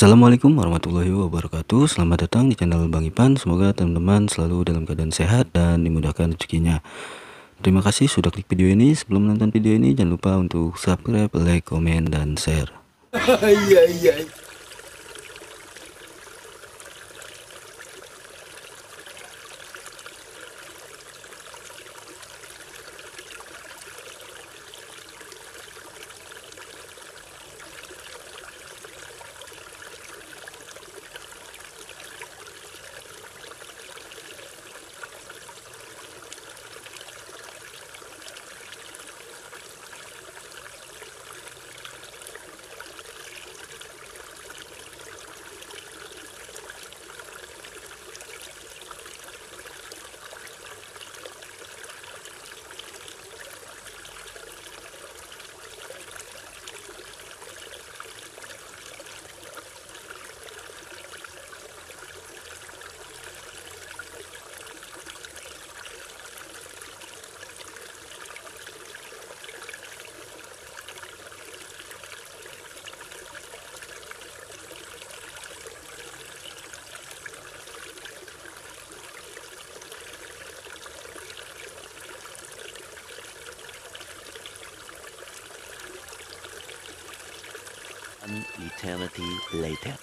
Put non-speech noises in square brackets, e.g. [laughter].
Assalamualaikum warahmatullahi wabarakatuh Selamat datang di channel Bang Ipan Semoga teman-teman selalu dalam keadaan sehat dan dimudahkan rezekinya Terima kasih sudah klik video ini Sebelum menonton video ini jangan lupa untuk subscribe, like, komen, dan share [laughs] iya, iya, iya. an eternity later.